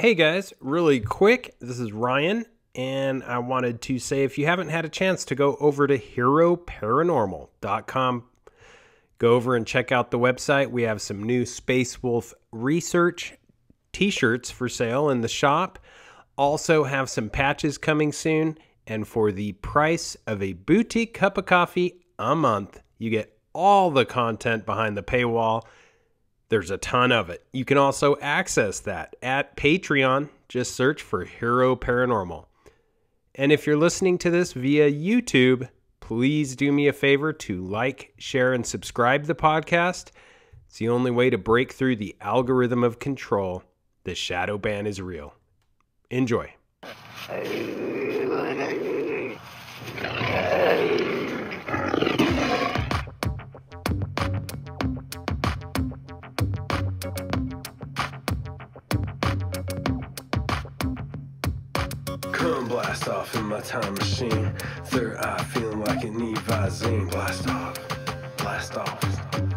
Hey guys, really quick, this is Ryan, and I wanted to say if you haven't had a chance to go over to heroparanormal.com, go over and check out the website. We have some new Space Wolf research t shirts for sale in the shop, also have some patches coming soon, and for the price of a boutique cup of coffee a month, you get all the content behind the paywall there's a ton of it. You can also access that at Patreon. Just search for Hero Paranormal. And if you're listening to this via YouTube, please do me a favor to like, share, and subscribe the podcast. It's the only way to break through the algorithm of control. The shadow ban is real. Enjoy. Chrome blast off in my time machine. Third eye feeling like an Evazine. Blast off, blast off,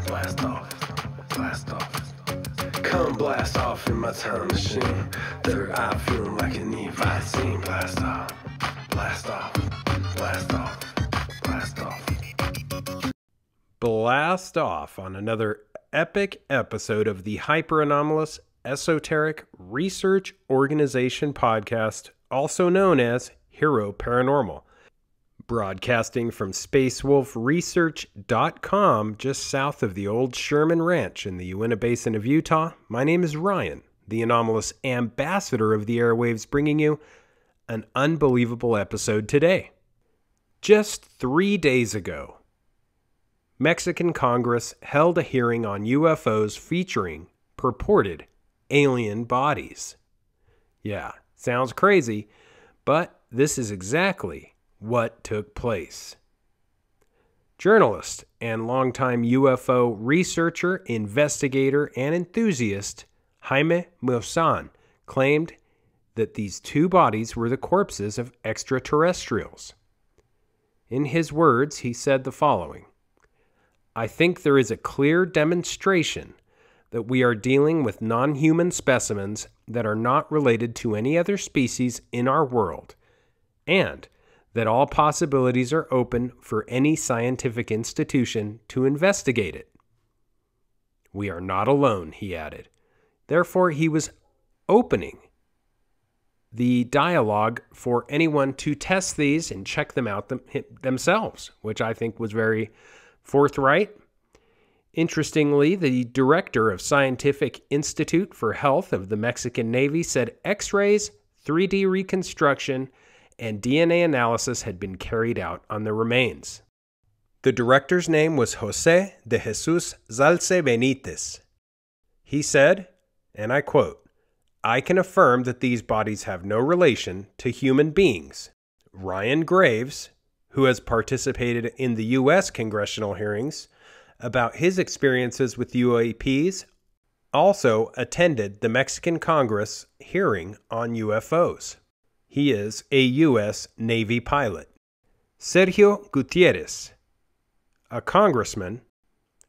blast off, blast off. Come blast off in my time machine. Third eye feeling like an Evazine. Blast off, blast off, blast off, blast off. Blast off on another epic episode of the Hyper Anomalous Esoteric Research Organization podcast also known as Hero Paranormal. Broadcasting from spacewolfresearch.com, just south of the old Sherman Ranch in the Uinta Basin of Utah, my name is Ryan, the anomalous ambassador of the airwaves, bringing you an unbelievable episode today. Just three days ago, Mexican Congress held a hearing on UFOs featuring purported alien bodies. Yeah, Sounds crazy, but this is exactly what took place. Journalist and longtime UFO researcher, investigator, and enthusiast Jaime Mosan claimed that these two bodies were the corpses of extraterrestrials. In his words, he said the following I think there is a clear demonstration that we are dealing with non human specimens that are not related to any other species in our world, and that all possibilities are open for any scientific institution to investigate it. We are not alone, he added. Therefore, he was opening the dialogue for anyone to test these and check them out them, themselves, which I think was very forthright Interestingly, the director of Scientific Institute for Health of the Mexican Navy said x rays, 3D reconstruction, and DNA analysis had been carried out on the remains. The director's name was Jose de Jesus Zalce Benitez. He said, and I quote, I can affirm that these bodies have no relation to human beings. Ryan Graves, who has participated in the U.S. congressional hearings, about his experiences with UAPs, also attended the Mexican Congress hearing on UFOs. He is a U.S. Navy pilot. Sergio Gutierrez, a congressman,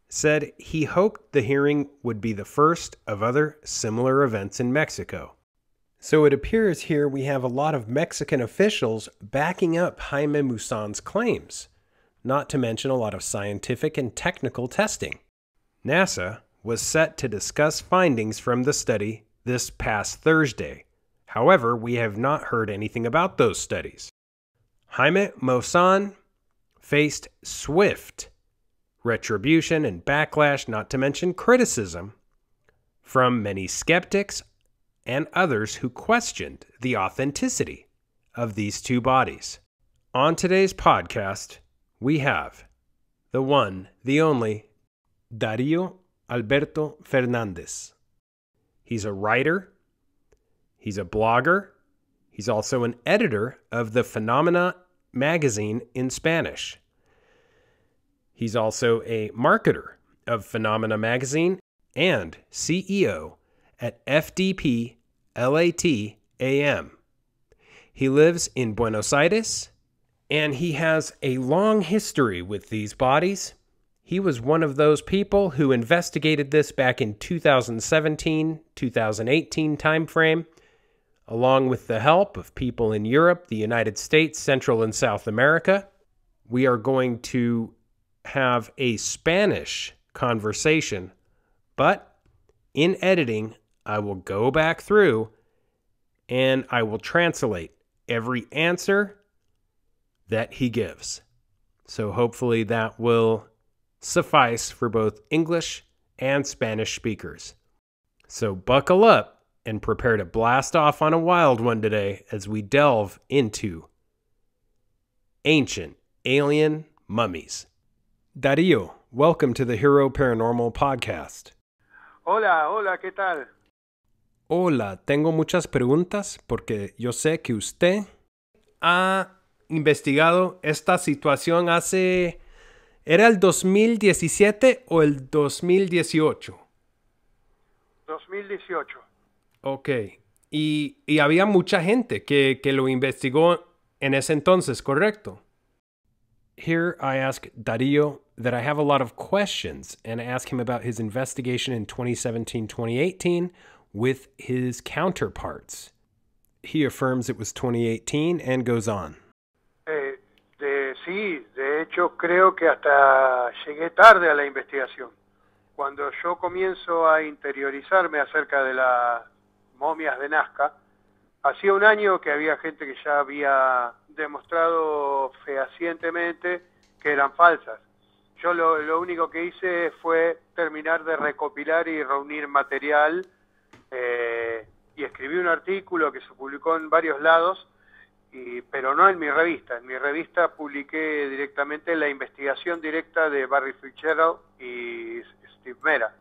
said he hoped the hearing would be the first of other similar events in Mexico. So it appears here we have a lot of Mexican officials backing up Jaime Musan's claims not to mention a lot of scientific and technical testing. NASA was set to discuss findings from the study this past Thursday. However, we have not heard anything about those studies. Jaime Mosan faced swift retribution and backlash, not to mention criticism, from many skeptics and others who questioned the authenticity of these two bodies. On today's podcast, we have the one, the only, Dario Alberto Fernandez. He's a writer, he's a blogger, he's also an editor of the Phenomena magazine in Spanish. He's also a marketer of Phenomena magazine and CEO at FDP LATAM. He lives in Buenos Aires and he has a long history with these bodies. He was one of those people who investigated this back in 2017, 2018 timeframe, along with the help of people in Europe, the United States, Central and South America. We are going to have a Spanish conversation, but in editing, I will go back through and I will translate every answer that he gives. So hopefully that will suffice for both English and Spanish speakers. So buckle up and prepare to blast off on a wild one today as we delve into ancient alien mummies. Dario, welcome to the Hero Paranormal Podcast. Hola, hola, ¿qué tal? Hola, tengo muchas preguntas porque yo sé que usted ha investigado esta situación hace... ¿Era el 2017 o el 2018? 2018. Ok. Y, y había mucha gente que, que lo investigó en ese entonces, ¿correcto? Here I ask Darío that I have a lot of questions and ask him about his investigation in 2017 2018 with his counterparts. He affirms it was 2018 and goes on. Sí, de hecho creo que hasta llegué tarde a la investigación. Cuando yo comienzo a interiorizarme acerca de las momias de Nazca, hacía un año que había gente que ya había demostrado fehacientemente que eran falsas. Yo lo, único que hice fue terminar de recopilar y reunir material eh, y escribí un artículo que se publicó en varios lados y, pero no en mi revista. En mi revista publiqué directamente la investigación directa de Barry Fitzgerald y Steve Mera.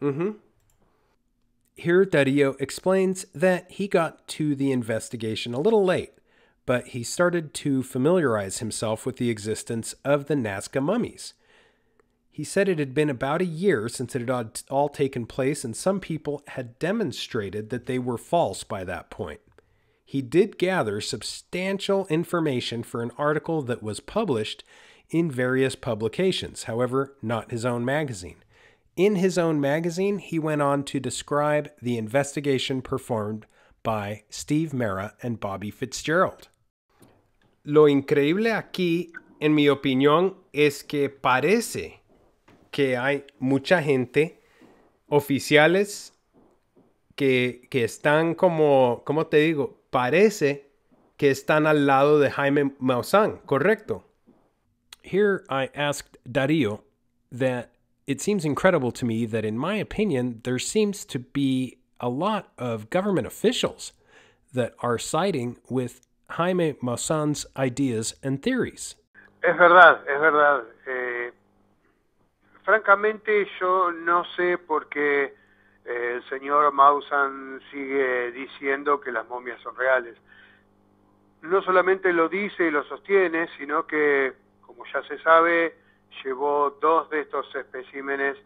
Mm-hmm. Here, Dario explains that he got to the investigation a little late, but he started to familiarize himself with the existence of the Nazca mummies. He said it had been about a year since it had all taken place, and some people had demonstrated that they were false by that point he did gather substantial information for an article that was published in various publications, however, not his own magazine. In his own magazine, he went on to describe the investigation performed by Steve Mera and Bobby Fitzgerald. Lo increíble aquí, en mi opinión, es que parece que hay mucha gente, oficiales, que, que están como, ¿cómo te digo? parece que están al lado de Jaime Maussan, correcto? Here I asked Darío that it seems incredible to me that, in my opinion, there seems to be a lot of government officials that are siding with Jaime Maussan's ideas and theories. Es verdad, es verdad. Eh, francamente, yo no sé por qué el señor Mausan sigue diciendo que las momias son reales. No solamente lo dice y lo sostiene, sino que, como ya se sabe, llevó dos de estos especímenes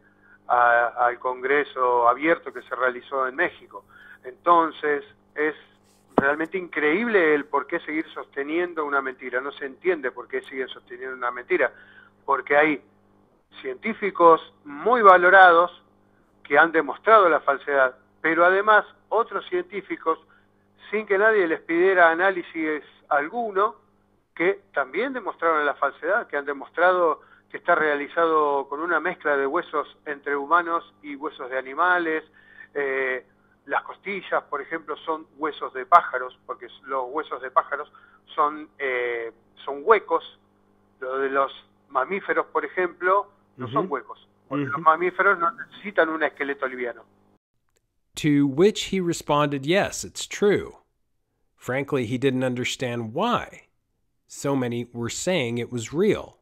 al Congreso abierto que se realizó en México. Entonces, es realmente increíble el por qué seguir sosteniendo una mentira. No se entiende por qué siguen sosteniendo una mentira. Porque hay científicos muy valorados que han demostrado la falsedad, pero además otros científicos, sin que nadie les pidiera análisis alguno, que también demostraron la falsedad, que han demostrado que está realizado con una mezcla de huesos entre humanos y huesos de animales. Eh, las costillas, por ejemplo, son huesos de pájaros, porque los huesos de pájaros son, eh, son huecos. Lo de los mamíferos, por ejemplo, no son huecos, Uh Los mamíferos no necesitan un esqueleto liviano. To which he responded, Yes, it's true. Frankly, he didn't understand why. So many were saying it was real.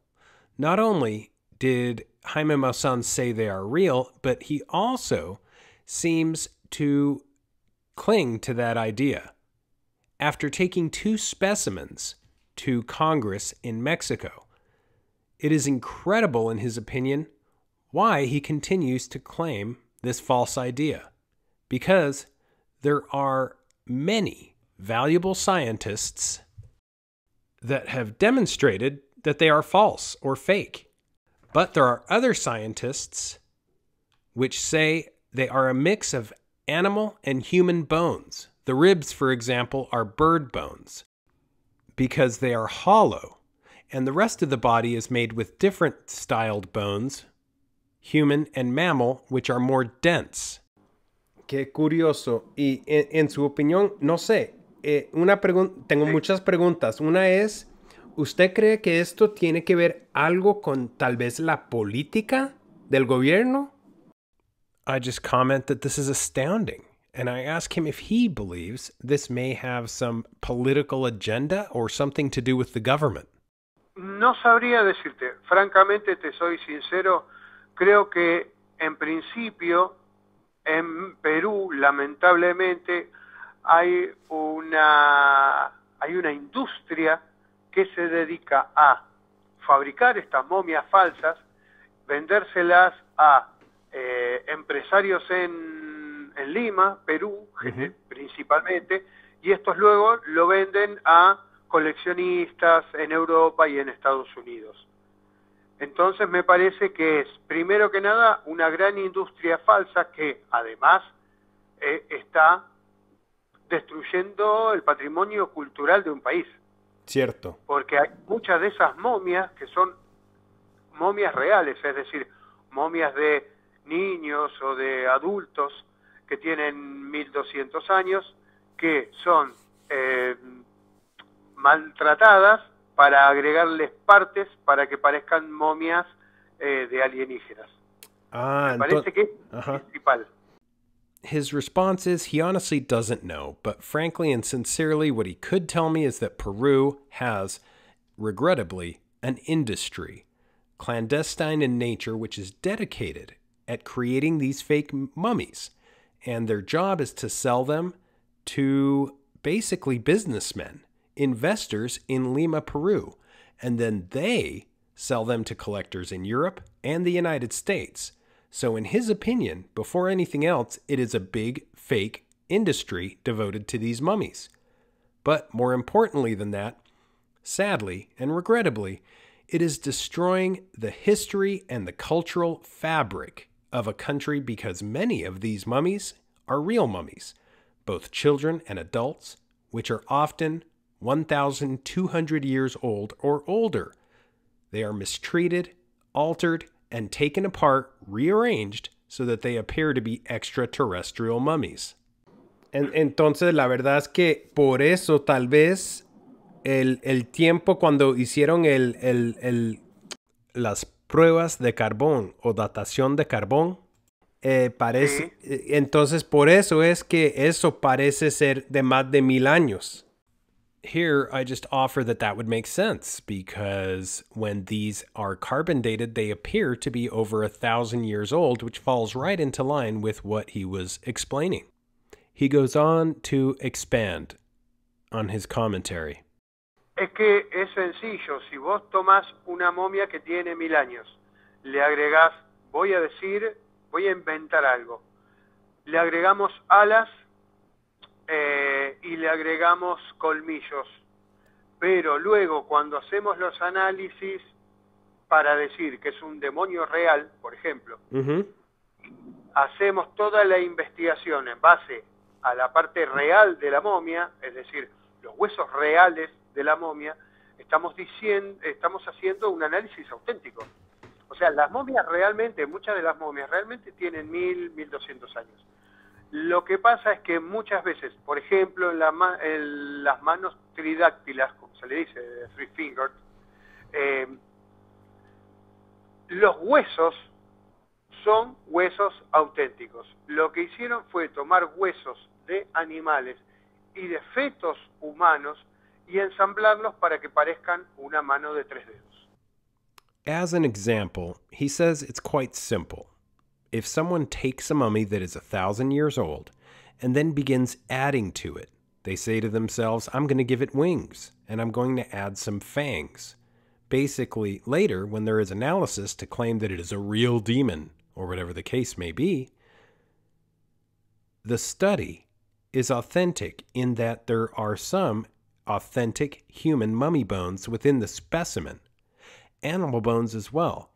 Not only did Jaime Maussan say they are real, but he also seems to cling to that idea. After taking two specimens to Congress in Mexico, it is incredible, in his opinion, why he continues to claim this false idea. Because there are many valuable scientists that have demonstrated that they are false or fake. But there are other scientists which say they are a mix of animal and human bones. The ribs, for example, are bird bones because they are hollow, and the rest of the body is made with different styled bones human, and mammal, which are more dense. Qué curioso. Y en, en su opinión, no sé, eh, una tengo muchas preguntas. Una es, ¿usted cree que esto tiene que ver algo con tal vez la política del gobierno? I just comment that this is astounding. And I ask him if he believes this may have some political agenda or something to do with the government. No sabría decirte. Francamente, te soy sincero. Creo que en principio en Perú lamentablemente hay una hay una industria que se dedica a fabricar estas momias falsas, vendérselas a eh, empresarios en, Lima, Perú, principalmente, y estos luego lo venden a coleccionistas en Europa y en Estados Unidos. Entonces me parece que es, primero que nada, una gran industria falsa que además eh, está destruyendo el patrimonio cultural de un país. Cierto. Porque hay muchas de esas momias que son momias reales, es decir, momias de niños o de adultos que tienen 1200 años, que son eh, maltratadas para agregarles partes para que parezcan momias eh, de alienígenas. Ah, Me parece que es principal. His response is he honestly doesn't know, but frankly and sincerely, what he could tell me is that Peru has, regrettably, an industry, clandestine in nature, which is dedicated at creating these fake mummies. And their job is to sell them to basically businessmen investors in Lima, Peru, and then they sell them to collectors in Europe and the United States. So, in his opinion, before anything else, it is a big fake industry devoted to these mummies. But more importantly than that, sadly and regrettably, it is destroying the history and the cultural fabric of a country because many of these mummies are real mummies, both children and adults, which are often 1,200 years old or older. They are mistreated, altered, and taken apart, rearranged, so that they appear to be extraterrestrial mummies. entonces, la verdad es que por eso tal vez el, el tiempo cuando hicieron el, el, las pruebas de carbón o datación de carbón, eh, parece, eh, entonces por eso es que eso parece ser de más de mil años. here I just offer that that would make sense because when these are carbon dated, they appear to be over a thousand years old, which falls right into line with what he was explaining. He goes on to expand on his commentary. Es que es sencillo, si vos tomás una momia que tiene mil años, le agregás, voy a decir, voy a inventar algo, le agregamos alas Eh, y le agregamos colmillos. Pero luego cuando hacemos los análisis para decir que es un demonio real, por ejemplo, hacemos toda la investigación en base a la parte real de la momia, es decir, los huesos reales de la momia, estamos, diciendo, estamos haciendo un análisis auténtico. O sea, las momias realmente, muchas de las momias realmente tienen mil, mil doscientos años. Lo que pasa es que muchas veces, por ejemplo, en, las manos tridáctilas, como se le dice, three fingered, eh, los huesos son huesos auténticos. Lo que hicieron fue tomar huesos de animales y de fetos humanos y ensamblarlos para que parezcan una mano de tres dedos. As an example, he says it's quite simple. if someone takes a mummy that is a thousand years old and then begins adding to it, they say to themselves, I'm going to give it wings and I'm going to add some fangs. Basically, later, when there is analysis to claim that it is a real demon, or whatever the case may be, the study is authentic in that there are some authentic human mummy bones within the specimen, animal bones as well,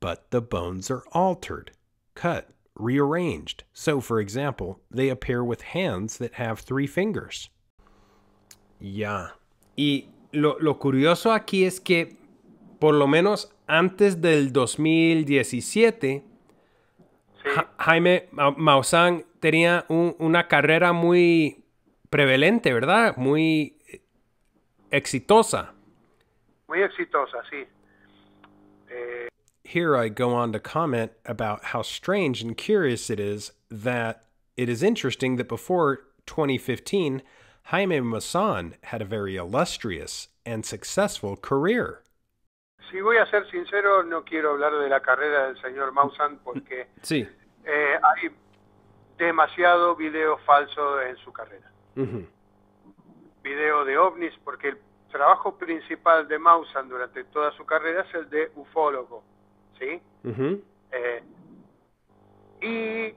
but the bones are altered. cut, rearranged. So, for example, they appear with hands that have three fingers. Ya. Y lo, lo curioso aquí es que, por lo menos antes del 2017, Jaime Maussan tenía una carrera muy prevalente, ¿verdad? Muy eh, exitosa. Muy exitosa, sí. Eh, here I go on to comment about how strange and curious it is that it is interesting that before 2015, Jaime Maussan had a very illustrious and successful career. Si voy a ser sincero, no quiero hablar de la carrera del señor Maussan porque sí. eh, hay demasiado video falso en su carrera. Uh -huh. Video de ovnis, porque el trabajo principal de Maussan durante toda su carrera es el de ufólogo. ¿sí? Eh, y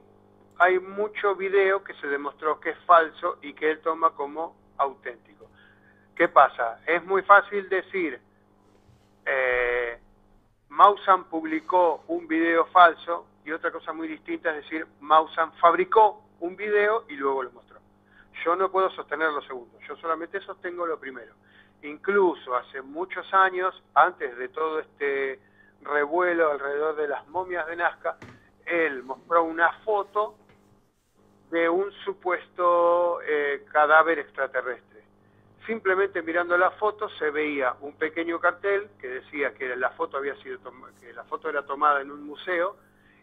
hay mucho video que se demostró que es falso y que él toma como auténtico. ¿Qué pasa? Es muy fácil decir, eh, Mausan publicó un video falso y otra cosa muy distinta es decir, Mausan fabricó un video y luego lo mostró. Yo no puedo sostener lo segundo, yo solamente sostengo lo primero. Incluso hace muchos años, antes de todo este revuelo alrededor de las momias de Nazca, él mostró una foto de un supuesto eh, cadáver extraterrestre. Simplemente mirando la foto se veía un pequeño cartel que decía que la foto había sido que la foto era tomada en un museo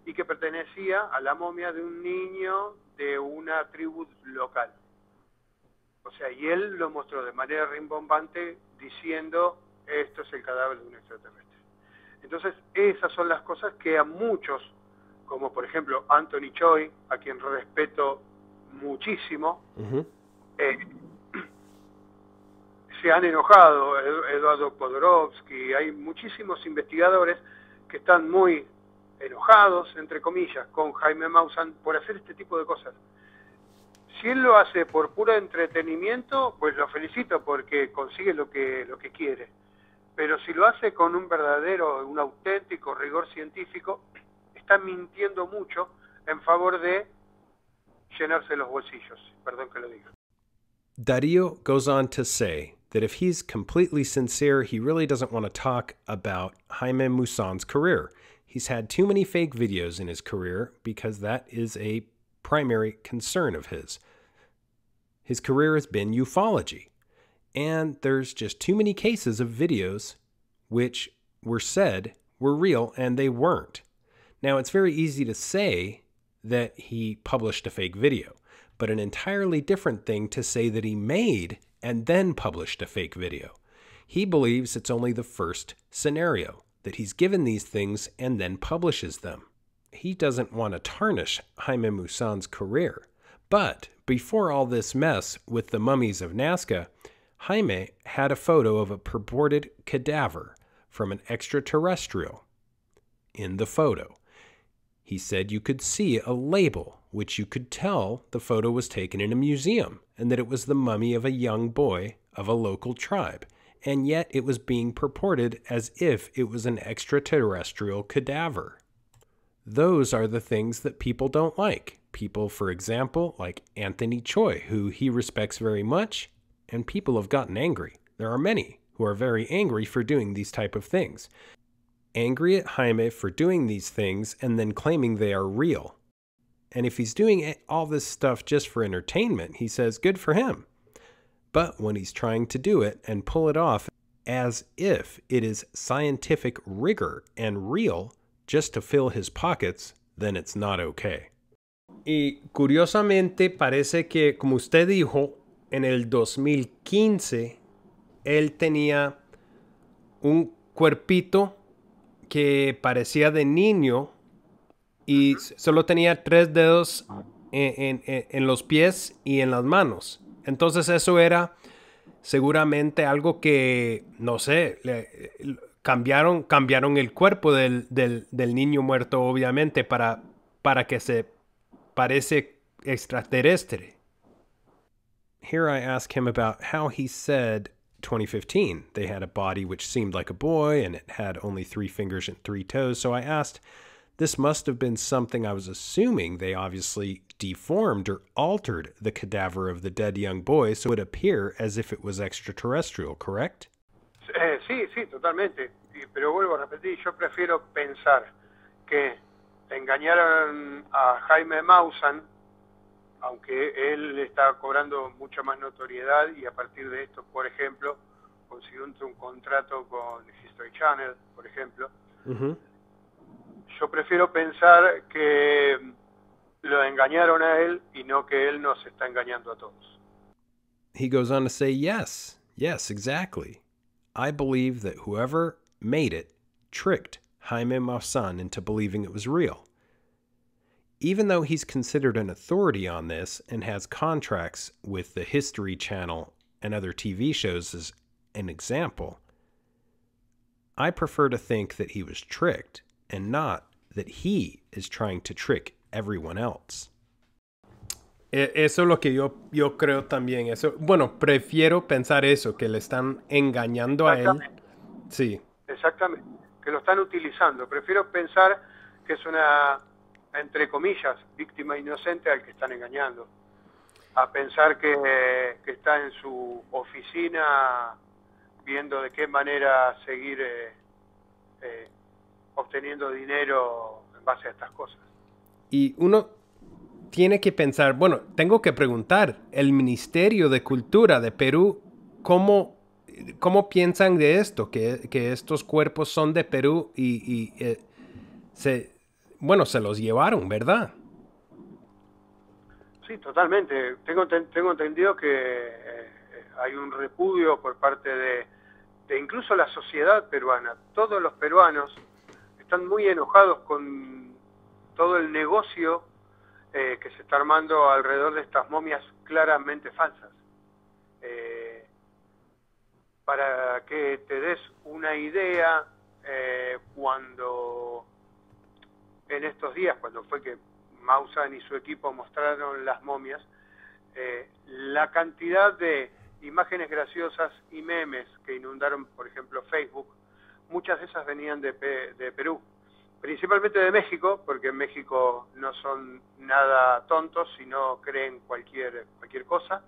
y que pertenecía a la momia de un niño de una tribu local. O sea, y él lo mostró de manera rimbombante diciendo esto es el cadáver de un extraterrestre. Entonces, esas son las cosas que a muchos, como por ejemplo Anthony Choi, a quien respeto muchísimo, eh, se han enojado, Eduardo Podorovsky, hay muchísimos investigadores que están muy enojados, entre comillas, con Jaime Maussan por hacer este tipo de cosas. Si él lo hace por puro entretenimiento, pues lo felicito porque consigue lo que, lo que quiere Pero si lo hace con un verdadero, un auténtico rigor científico, está mintiendo mucho en favor de llenarse los bolsillos. Perdón que lo diga. Darío goes on to say that if he's completely sincere, he really doesn't want to talk about Jaime Musan's career. He's had too many fake videos in his career because that is a primary concern of his. His career has been ufology. And there's just too many cases of videos which were said were real and they weren't. Now, it's very easy to say that he published a fake video, but an entirely different thing to say that he made and then published a fake video. He believes it's only the first scenario, that he's given these things and then publishes them. He doesn't want to tarnish Jaime Musan's career. But before all this mess with the mummies of Nazca, Jaime had a photo of a purported cadaver from an extraterrestrial in the photo. He said you could see a label which you could tell the photo was taken in a museum and that it was the mummy of a young boy of a local tribe, and yet it was being purported as if it was an extraterrestrial cadaver. Those are the things that people don't like. People, for example, like Anthony Choi, who he respects very much, and people have gotten angry. There are many who are very angry for doing these type of things. Angry at Jaime for doing these things and then claiming they are real. And if he's doing all this stuff just for entertainment, he says, good for him. But when he's trying to do it and pull it off as if it is scientific rigor and real just to fill his pockets, then it's not okay. Y curiosamente parece que, como usted dijo, en el 2015 él tenía un cuerpito que parecía de niño y solo tenía tres dedos en, los pies y en las manos. Entonces eso era seguramente algo que, no sé, cambiaron, cambiaron el cuerpo del, del, niño muerto obviamente para, para que se parece extraterrestre. Here I ask him about how he said 2015 they had a body which seemed like a boy and it had only three fingers and three toes. So I asked, this must have been something I was assuming they obviously deformed or altered the cadaver of the dead young boy so it would appear as if it was extraterrestrial, correct? Eh, sí, sí, totalmente. Pero vuelvo a repetir, yo prefiero pensar que engañaron a Jaime Maussan aunque él está cobrando mucha más notoriedad y a partir de esto, por ejemplo, consiguió un, contrato con History Channel, por ejemplo. Yo prefiero pensar que lo engañaron a él y no que él nos está engañando a todos. He goes on to say, yes, yes, exactly. I believe that whoever made it tricked Jaime Maussan into believing it was real. even though he's considered an authority on this and has contracts with the History Channel and other TV shows as an example, I prefer to think that he was tricked and not that he is trying to trick everyone else. Eso es lo que yo, yo creo también. Eso, bueno, prefiero pensar eso, que le están engañando a él. Sí. Exactamente, que lo están utilizando. Prefiero pensar que es una entre comillas, víctima inocente al que están engañando. A pensar que, está en su oficina viendo de qué manera seguir eh, eh, obteniendo dinero en base a estas cosas. Y uno tiene que pensar, bueno, tengo que preguntar, el Ministerio de Cultura de Perú, ¿cómo, cómo piensan de esto? Que, estos cuerpos son de Perú y, eh, se, bueno, se los llevaron, ¿verdad? Sí, totalmente. Tengo, tengo entendido que eh, hay un repudio por parte de, incluso la sociedad peruana. Todos los peruanos están muy enojados con todo el negocio eh, que se está armando alrededor de estas momias claramente falsas. Eh, para que te des una idea, cuando en estos días, cuando fue que Mausan y su equipo mostraron las momias, eh, la cantidad de imágenes graciosas y memes que inundaron, por ejemplo, Facebook, muchas de esas venían de, Perú, principalmente de México, porque en México no son nada tontos, sino creen cualquier, cualquier cosa.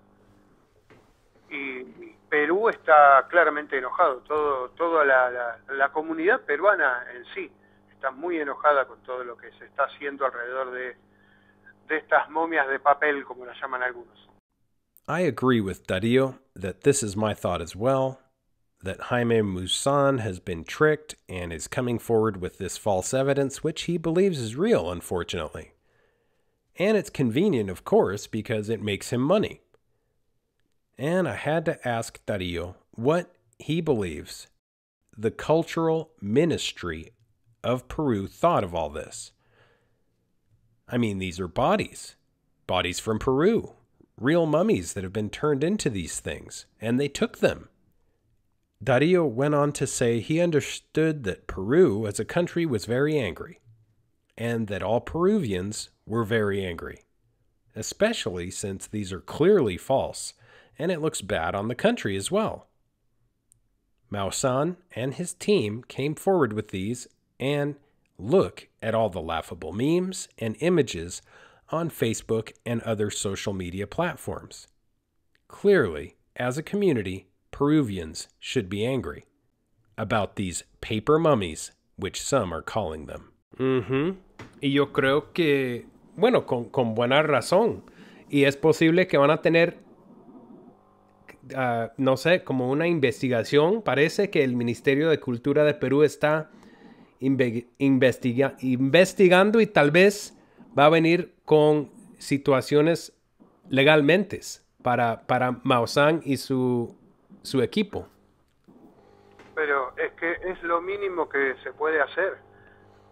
Y Perú está claramente enojado, todo, toda la comunidad peruana en sí está muy enojada con todo lo que se está haciendo alrededor de, de estas momias de papel, como las llaman algunos. I agree with Dario that this is my thought as well, that Jaime Musan has been tricked and is coming forward with this false evidence, which he believes is real, unfortunately. And it's convenient, of course, because it makes him money. And I had to ask Dario what he believes the cultural ministry of Peru thought of all this. I mean, these are bodies, bodies from Peru, real mummies that have been turned into these things, and they took them. Dario went on to say he understood that Peru as a country was very angry, and that all Peruvians were very angry, especially since these are clearly false and it looks bad on the country as well. Mao San and his team came forward with these and look at all the laughable memes and images on Facebook and other social media platforms. Clearly, as a community, Peruvians should be angry about these paper mummies, which some are calling them. Mm-hmm. Y yo creo que, bueno, con, con buena razón. Y es posible que van a tener Uh, no sé, como una investigación. Parece que el Ministerio de Cultura de Perú está investigando y tal vez va a venir con situaciones legalmente para, para Zedong y su, su equipo. Pero es que es lo mínimo que se puede hacer.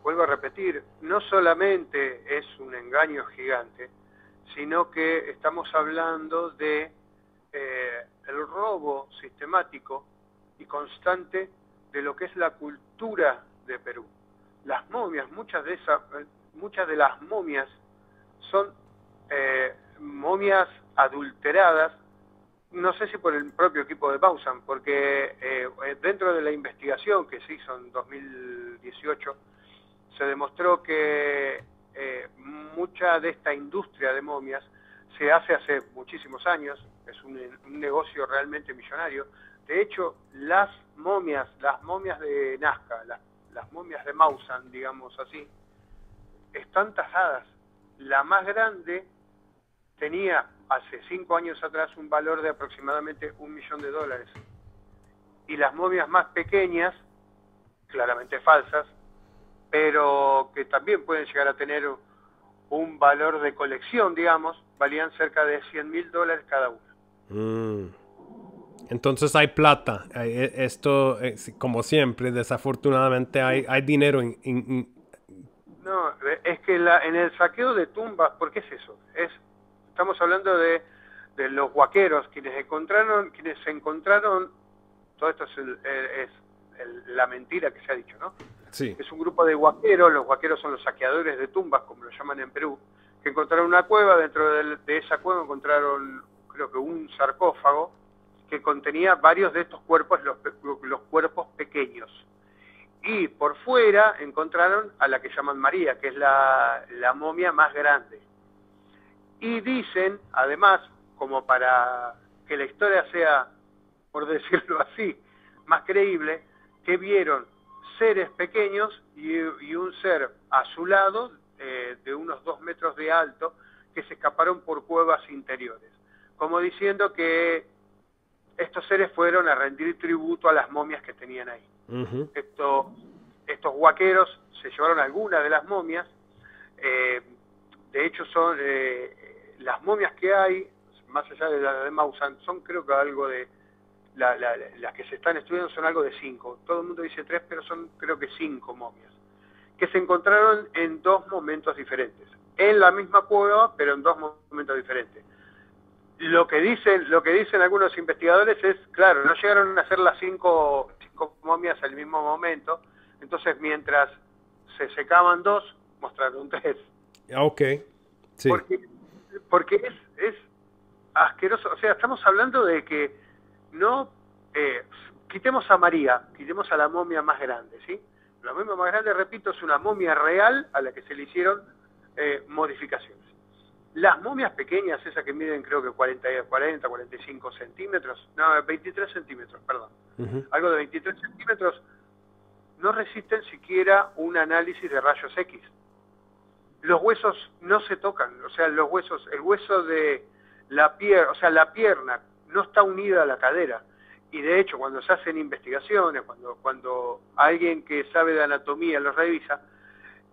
Vuelvo a repetir, no solamente es un engaño gigante, sino que estamos hablando de eh, el robo sistemático y constante de lo que es la cultura de Perú. Las momias, muchas de esas, eh, muchas de las momias son eh, momias adulteradas, no sé si por el propio equipo de Bausan, porque eh, dentro de la investigación que se hizo en 2018, se demostró que mucha de esta industria de momias se hace hace muchísimos años, es un, un, negocio realmente millonario. De hecho, las momias, las momias de Nazca, las las momias de Mausan, digamos así, están tasadas. La más grande tenía hace cinco años atrás un valor de aproximadamente un millón de dólares. Y las momias más pequeñas, claramente falsas, pero que también pueden llegar a tener un valor de colección, digamos, valían cerca de 100 mil dólares cada una. Mm. Entonces hay plata. E, esto, eh, como siempre, desafortunadamente hay, hay dinero. No, e, es que la, en el saqueo de tumbas, ¿por qué es eso? Es, estamos hablando de, de los huaqueros, quienes encontraron, quienes encontraron, todo esto es, es la mentira que se ha dicho, ¿no? Sí. Es un grupo de huaqueros, los huaqueros son los saqueadores de tumbas, como lo llaman en Perú, que encontraron una cueva, dentro de esa cueva encontraron creo que un sarcófago, que contenía varios de estos cuerpos, los, los cuerpos pequeños. Y por fuera encontraron a la que llaman María, que es la, momia más grande. Y dicen, además, como para que la historia sea, por decirlo así, más creíble, que vieron seres pequeños y, un ser azulado eh, de unos dos metros de alto que se escaparon por cuevas interiores, como diciendo que estos seres fueron a rendir tributo a las momias que tenían ahí. estos huaqueros se llevaron algunas de las momias, eh, de hecho son eh, las momias que hay, más allá de la de Mausan, son creo que algo de, las que se están estudiando son algo de cinco, todo el mundo dice tres, pero son creo que cinco momias, que se encontraron en dos momentos diferentes, en la misma cueva, pero en dos momentos diferentes lo que dicen lo que dicen algunos investigadores es claro no llegaron a hacer las cinco, momias al mismo momento entonces mientras se secaban dos mostraron tres ah, ok sí porque, es, asqueroso o sea estamos hablando de que no eh, quitemos a María quitemos a la momia más grande sí la momia más grande repito es una momia real a la que se le hicieron eh, modificaciones las momias pequeñas, esas que miden creo que 40, 40 45 centímetros, no, 23 centímetros, perdón, algo de 23 centímetros, no resisten siquiera un análisis de rayos X. Los huesos no se tocan, o sea, los huesos, el hueso de la pierna, o sea, la pierna no está unida a la cadera. Y de hecho, cuando se hacen investigaciones, cuando, cuando alguien que sabe de anatomía los revisa,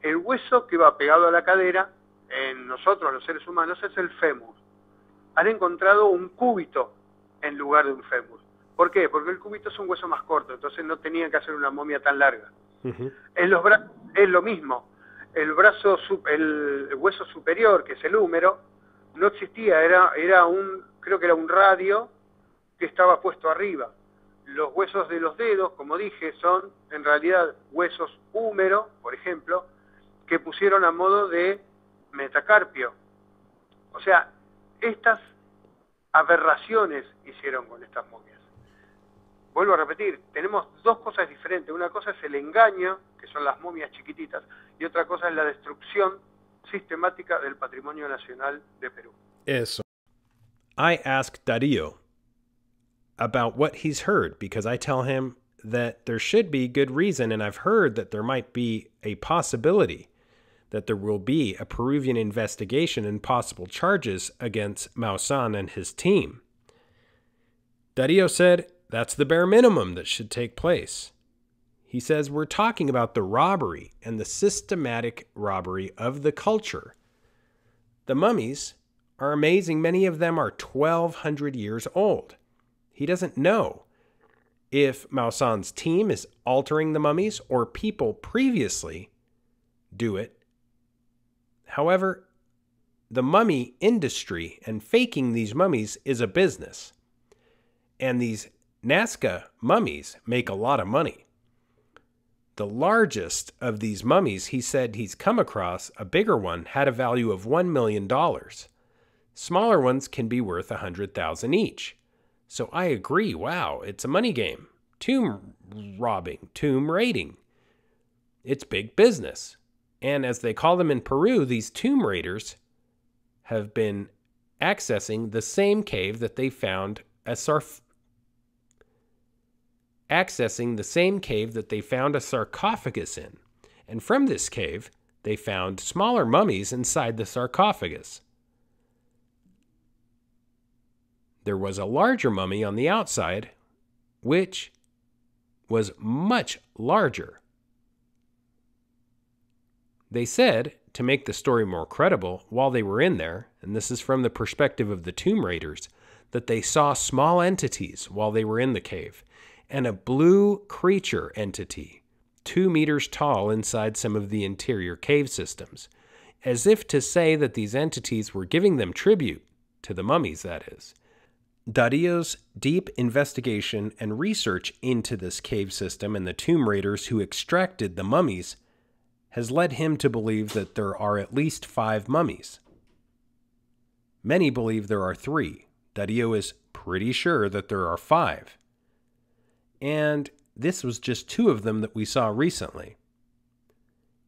el hueso que va pegado a la cadera en nosotros, los seres humanos, es el fémur. Han encontrado un cúbito en lugar de un fémur. ¿Por qué? Porque el cúbito es un hueso más corto, entonces no tenían que hacer una momia tan larga. En los es lo mismo. El brazo, el hueso superior, que es el húmero, no existía, era, era un, creo que era un radio que estaba puesto arriba. Los huesos de los dedos, como dije, son en realidad huesos húmero por ejemplo, que pusieron a modo de metacarpio. O sea, estas aberraciones hicieron con estas momias. Vuelvo a repetir, tenemos dos cosas diferentes. Una cosa es el engaño, que son las momias chiquititas, y otra cosa es la destrucción sistemática del patrimonio nacional de Perú. Eso. I ask Darío about what he's heard because I tell him that there should be good reason and I've heard that there might be a possibility that there will be a Peruvian investigation and possible charges against Mausan and his team. Dario said, That's the bare minimum that should take place. He says, We're talking about the robbery and the systematic robbery of the culture. The mummies are amazing. Many of them are 1,200 years old. He doesn't know if Mausan's team is altering the mummies or people previously do it However, the mummy industry and faking these mummies is a business. And these Nazca mummies make a lot of money. The largest of these mummies he said he's come across, a bigger one, had a value of $1 million. Smaller ones can be worth 100,000 each. So I agree, wow, it's a money game. Tomb robbing, tomb raiding. It's big business. And as they call them in Peru, these tomb raiders have been accessing the same cave that they found a sarf- accessing the same cave that they found a sarcophagus in. And from this cave, they found smaller mummies inside the sarcophagus. There was a larger mummy on the outside, which was much larger they said, to make the story more credible, while they were in there, and this is from the perspective of the Tomb Raiders, that they saw small entities while they were in the cave, and a blue creature entity, two meters tall inside some of the interior cave systems, as if to say that these entities were giving them tribute, to the mummies, that is. Darío's deep investigation and research into this cave system and the tomb raiders who extracted the mummies has led him to believe that there are at least five mummies. Many believe there are three. Dadio is pretty sure that there are five. And this was just two of them that we saw recently.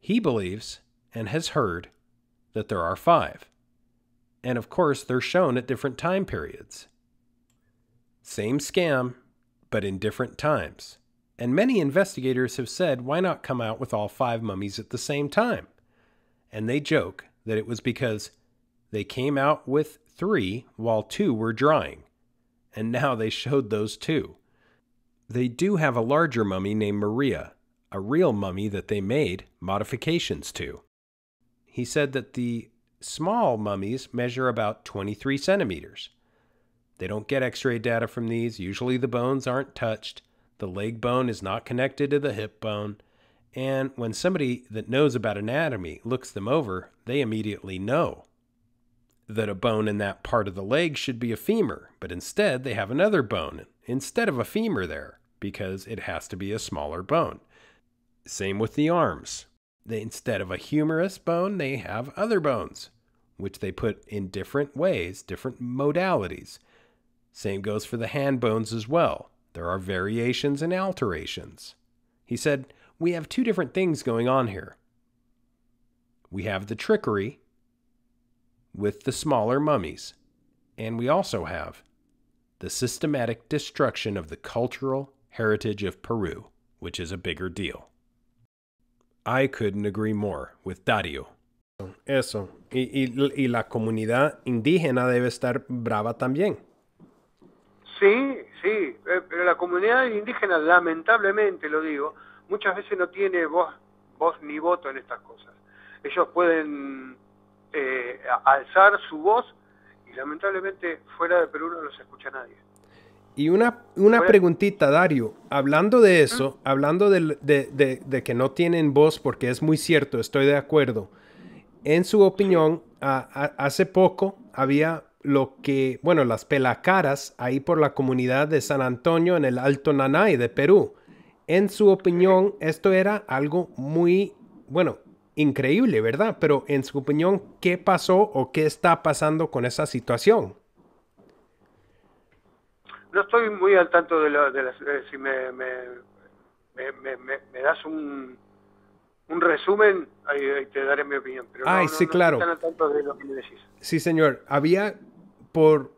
He believes and has heard that there are five. And of course, they're shown at different time periods. Same scam, but in different times and many investigators have said, why not come out with all five mummies at the same time? And they joke that it was because they came out with three while two were drying, and now they showed those two. They do have a larger mummy named Maria, a real mummy that they made modifications to. He said that the small mummies measure about 23 centimeters. They don't get x ray data from these, usually the bones aren't touched, the leg bone is not connected to the hip bone. And when somebody that knows about anatomy looks them over, they immediately know that a bone in that part of the leg should be a femur, but instead they have another bone instead of a femur there because it has to be a smaller bone. Same with the arms. They, instead of a humerus bone, they have other bones, which they put in different ways, different modalities. Same goes for the hand bones as well. There are variations and alterations. He said, We have two different things going on here. We have the trickery with the smaller mummies, and we also have the systematic destruction of the cultural heritage of Peru, which is a bigger deal. I couldn't agree more with Dario. Eso. Y, y, y la comunidad indígena debe estar brava también. Sí, sí, eh, pero la comunidad indígena, lamentablemente lo digo, muchas veces no tiene voz, voz ni voto en estas cosas. Ellos pueden eh, alzar su voz y lamentablemente fuera de Perú no los escucha nadie. Y una, una preguntita, Dario. Hablando de eso, hablando de, de, de, que no tienen voz, porque es muy cierto, estoy de acuerdo. En su opinión, hace poco había lo que, bueno, las pelacaras ahí por la comunidad de San Antonio en el Alto Nanay de Perú. En su opinión, esto era algo muy, bueno, increíble, ¿verdad? Pero en su opinión, ¿qué pasó o qué está pasando con esa situación? No estoy muy al tanto de, eh, si me, me, me, das un, un resumen, ahí, te daré mi opinión. Ay, sí, claro. Sí, señor. Había por,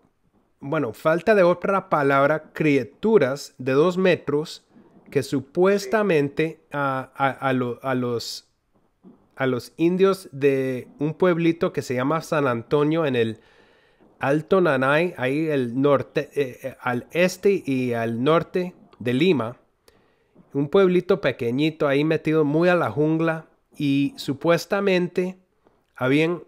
bueno, falta de otra palabra, criaturas de dos metros que supuestamente a, los a los indios de un pueblito que se llama San Antonio en el Alto Nanay, ahí el norte, eh, eh, al este y al norte de Lima. Un pueblito pequeñito ahí metido muy a la jungla y supuestamente habían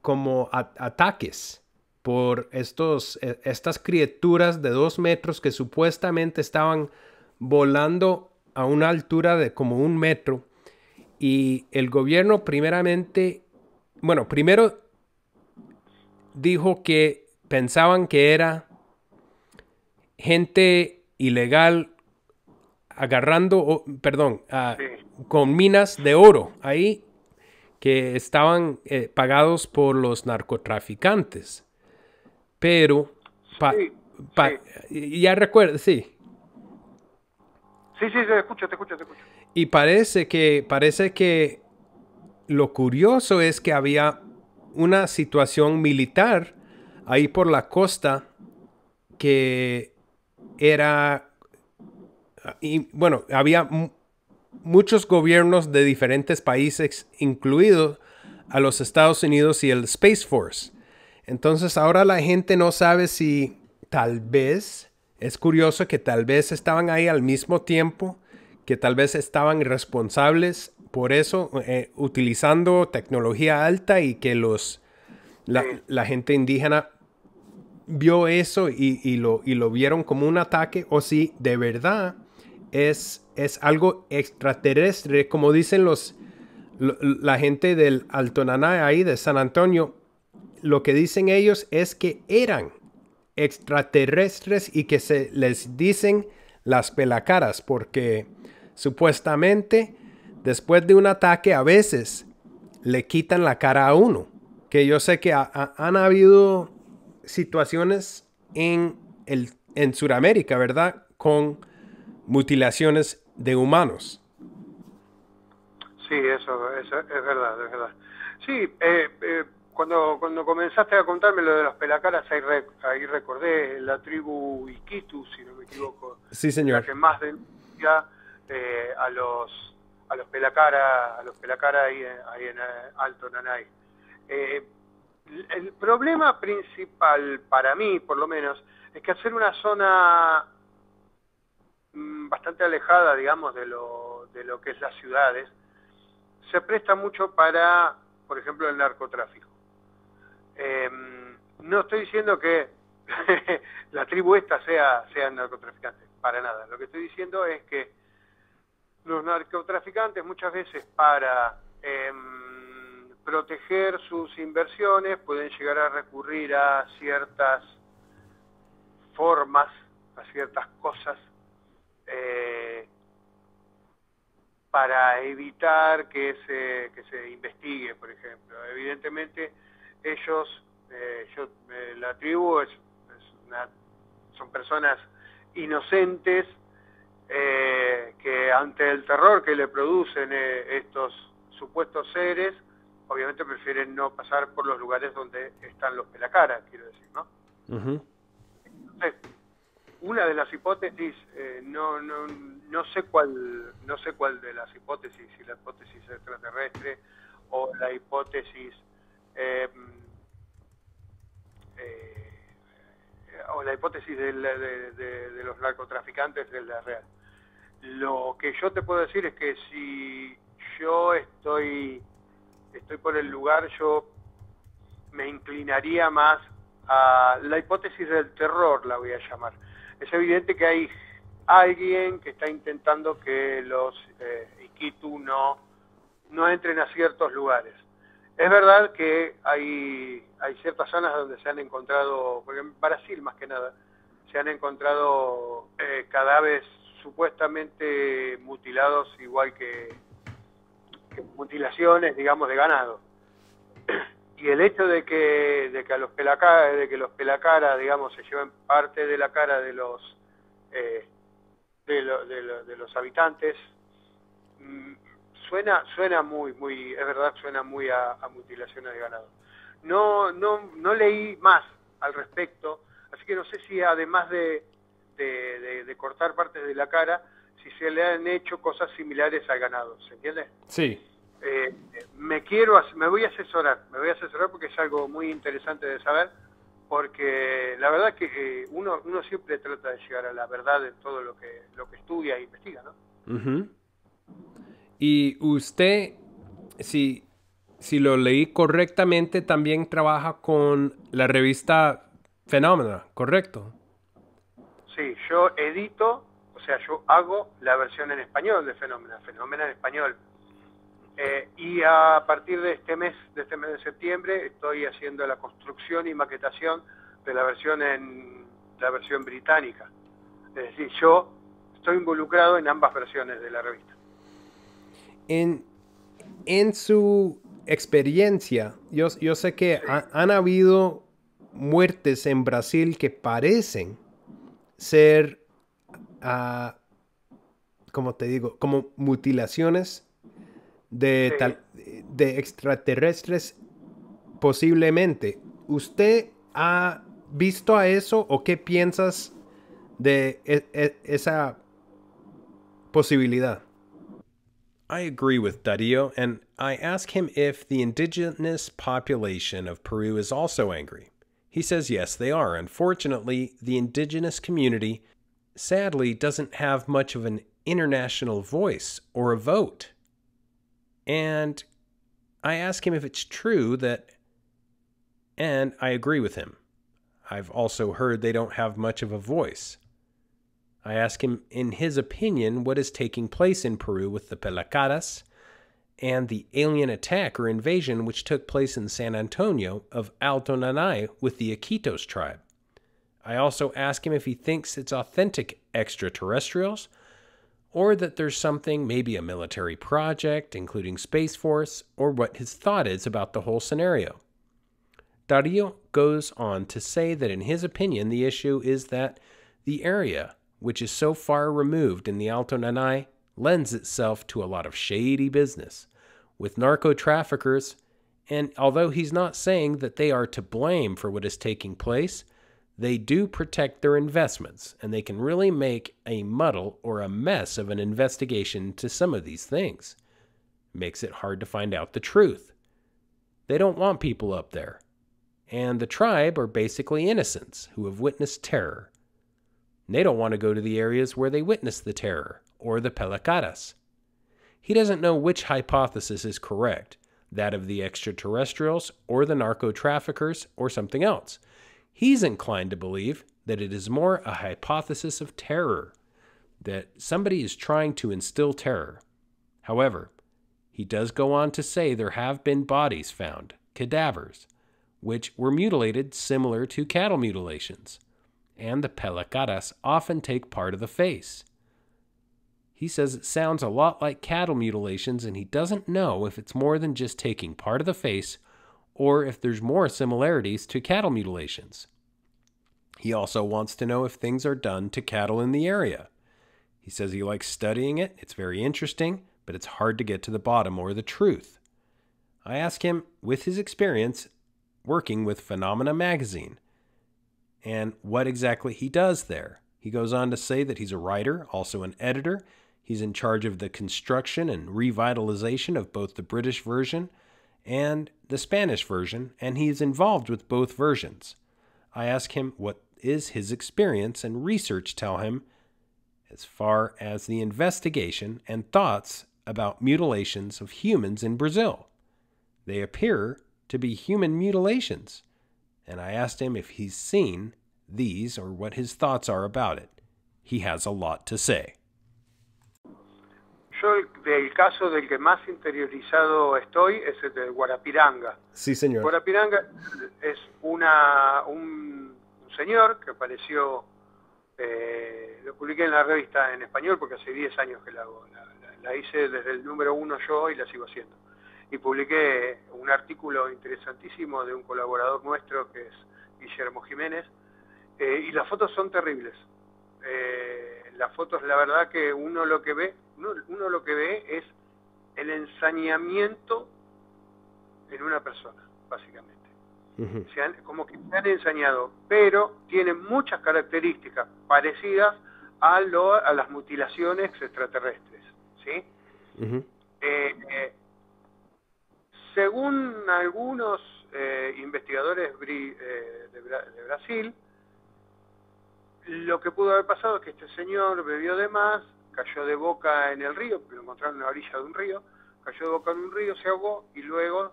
como ataques por estos, e, estas criaturas de dos metros que supuestamente estaban volando a una altura de como un metro. Y el gobierno primeramente, bueno, primero dijo que pensaban que era gente ilegal agarrando, perdón, con minas de oro ahí que estaban eh, pagados por los narcotraficantes. Pero, ya recuerda, sí. Sí, sí, te escucho, te te escucho. Y parece que, parece que lo curioso es que había una situación militar ahí por la costa que era, y, bueno, había muchos gobiernos de diferentes países, incluidos a los Estados Unidos y el Space Force. Entonces ahora la gente no sabe si tal vez, es curioso que tal vez estaban ahí al mismo tiempo, que tal vez estaban responsables por eso, eh, utilizando tecnología alta y que los, la, gente indígena vio eso y, lo, y lo vieron como un ataque, o si de verdad es, es algo extraterrestre, como dicen los, la gente del Alto Naná ahí de San Antonio, lo que dicen ellos es que eran extraterrestres y que se les dicen las pelacaras porque supuestamente después de un ataque a veces le quitan la cara a uno. Que yo sé que han habido situaciones en, el, en Sudamérica, ¿verdad? Con mutilaciones de humanos. Sí, eso, es verdad, es verdad. Sí, eh, eh, cuando, cuando comenzaste a contarme lo de los pelacaras, ahí, ahí recordé la tribu Iquitu, si no me equivoco. Sí, señor. que más denuncia eh, a los a los pelacaras a los pelacaras ahí, ahí, en eh, Alto Nanay. Eh, el problema principal para mí, por lo menos, es que hacer una zona mm, bastante alejada, digamos, de lo, de lo que es las ciudades, se presta mucho para, por ejemplo, el narcotráfico. Em, no estoy diciendo que la tribu esta sea, narcotraficante narcotraficante, para nada. Lo que estoy diciendo es que los narcotraficantes muchas veces para em, proteger sus inversiones pueden llegar a recurrir a ciertas formas, a ciertas cosas, eh, para evitar que se, que se investigue, por ejemplo. Evidentemente, ellos, eh, yo, eh, la tribu es, son personas inocentes eh, que ante el terror que le producen estos supuestos seres, obviamente prefieren no pasar por los lugares donde están los pelacaras, quiero decir, ¿no? una de las hipótesis, no, no, no sé cuál, no sé cuál de las hipótesis, si la hipótesis extraterrestre o la hipótesis Em, eh, eh, o la hipótesis de, los narcotraficantes de la real. Lo que yo te puedo decir es que si yo estoy, estoy por el lugar, yo me inclinaría más a la hipótesis del terror, la voy a llamar. Es evidente que hay alguien que está intentando que los eh, Iquitu no, no entren a ciertos lugares. Es verdad que hay, ciertas zonas donde se han encontrado, porque en Brasil más que nada, se han encontrado eh, cadáveres supuestamente mutilados, igual que, mutilaciones, digamos, de ganado. Y el hecho de que, de que a los pelacara, de que los pelacara, digamos, se lleven parte de la cara de los eh, de, de, los habitantes, mm, suena, suena muy, muy, es verdad, suena muy a, mutilaciones de ganado. No, no, no leí más al respecto, así que no sé si además de, de, cortar partes de la cara, si se le han hecho cosas similares al ganado, ¿se entiende? Sí. Eh, me quiero, me voy a asesorar, me voy a asesorar porque es algo muy interesante de saber, porque la verdad que eh, uno, uno siempre trata de llegar a la verdad en todo lo que, lo que estudia e investiga, ¿no? Y usted, si, si lo leí correctamente, también trabaja con la revista Fenómena, ¿correcto? Sí, yo edito, o sea, yo hago la versión en español de Fenómena, Fenómena en español. Eh, y a partir de este mes, de este mes de septiembre, estoy haciendo la construcción y maquetación de la versión en la versión británica. Es decir, yo estoy involucrado en ambas versiones de la revista en, su experiencia, yo, sé que han habido muertes en Brasil que parecen ser, ah, como te digo, como mutilaciones de, de extraterrestres posiblemente. ¿Usted ha visto a eso o qué piensas de e, e, esa posibilidad? I agree with Dario, and I ask him if the indigenous population of Peru is also angry. He says yes, they are. Unfortunately, the indigenous community sadly doesn't have much of an international voice or a vote. And I ask him if it's true that, and I agree with him. I've also heard they don't have much of a voice. I ask him, in his opinion, what is taking place in Peru with the Pelacaras and the alien attack or invasion which took place in San Antonio of Alto Nanay with the Iquitos tribe. I also ask him if he thinks it's authentic extraterrestrials or that there's something, maybe a military project, including Space Force, or what his thought is about the whole scenario. Dario goes on to say that, in his opinion, the issue is that the area which is so far removed in the Alto Nanay, lends itself to a lot of shady business with narco traffickers. And although he's not saying that they are to blame for what is taking place, they do protect their investments and they can really make a muddle or a mess of an investigation to some of these things. makes it hard to find out the truth. They don't want people up there. And the tribe are basically innocents who have witnessed terror they don't want to go to the areas where they witnessed the terror or the pelicaras. He doesn't know which hypothesis is correct that of the extraterrestrials or the narco traffickers or something else. He's inclined to believe that it is more a hypothesis of terror, that somebody is trying to instill terror. However, he does go on to say there have been bodies found, cadavers, which were mutilated similar to cattle mutilations and the pelacaras often take part of the face. He says it sounds a lot like cattle mutilations, and he doesn't know if it's more than just taking part of the face or if there's more similarities to cattle mutilations. He also wants to know if things are done to cattle in the area. He says he likes studying it, it's very interesting, but it's hard to get to the bottom or the truth. I ask him, with his experience working with Phenomena magazine, and what exactly he does there. He goes on to say that he's a writer, also an editor. He's in charge of the construction and revitalization of both the British version and the Spanish version, and he is involved with both versions. I ask him what is his experience and research tell him as far as the investigation and thoughts about mutilations of humans in Brazil. They appear to be human mutilations, and I asked him if he's seen these or what his thoughts are about it. He has a lot Yo del caso del que más interiorizado estoy es el de Guarapiranga. Sí, señor. Guarapiranga es una, un, señor que apareció, eh, lo publiqué en la revista en español porque hace 10 años que la la hice desde el número uno yo y la sigo haciendo y publiqué un artículo interesantísimo de un colaborador nuestro que es Guillermo Jiménez. Eh, y las fotos son terribles. Eh, las fotos, la verdad que uno lo que ve, uno, lo que ve es el ensañamiento en una persona, básicamente. como que se han ensañado, pero tienen muchas características parecidas a, lo, a las mutilaciones extraterrestres. ¿sí? Según algunos eh, investigadores eh, de, Brasil, lo que pudo haber pasado es que este señor bebió de más, cayó de boca en el río, lo encontraron en la orilla de un río, cayó de boca en un río, se ahogó y luego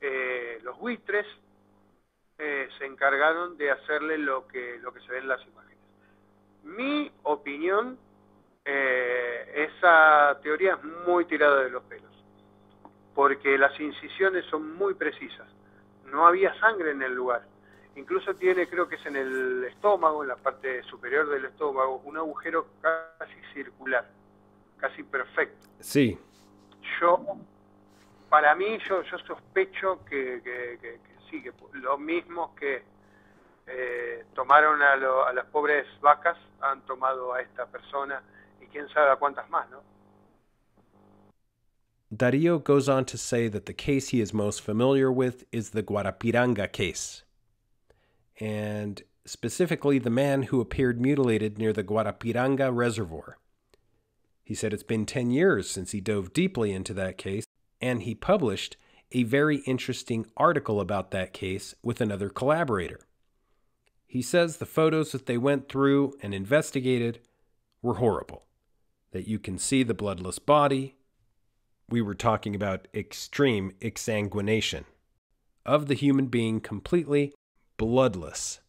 eh, los buitres se encargaron de hacerle lo que, lo que se ve en las imágenes. Mi opinión, esa teoría es muy tirada de los pelos porque las incisiones son muy precisas. No había sangre en el lugar. Incluso tiene, creo que es en el estómago, en la parte superior del estómago, un agujero casi circular, casi perfecto. Sí. Yo, para mí, yo, yo sospecho que, sí, que los mismos que eh, tomaron a, a las pobres vacas han tomado a esta persona y quién sabe a cuántas más, ¿no? Darío goes on to say that the case he is most familiar with is the Guarapiranga case, and specifically the man who appeared mutilated near the Guarapiranga reservoir. He said it's been 10 years since he dove deeply into that case, and he published a very interesting article about that case with another collaborator. He says the photos that they went through and investigated were horrible, that you can see the bloodless body, we were talking about extreme exsanguination of the human being completely bloodless.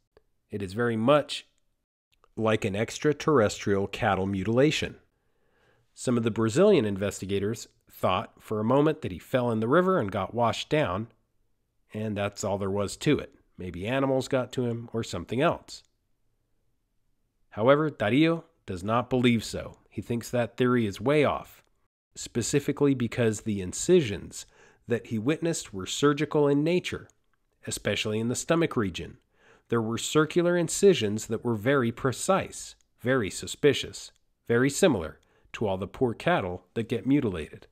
It is very much like an extraterrestrial cattle mutilation. Some of the Brazilian investigators thought for a moment that he fell in the river and got washed down, and that's all there was to it. Maybe animals got to him or something else. However, Dario does not believe so. He thinks that theory is way off specifically because the incisions that he witnessed were surgical in nature, especially in the stomach region. There were circular incisions that were very precise, very suspicious, very similar to all the poor cattle that get mutilated.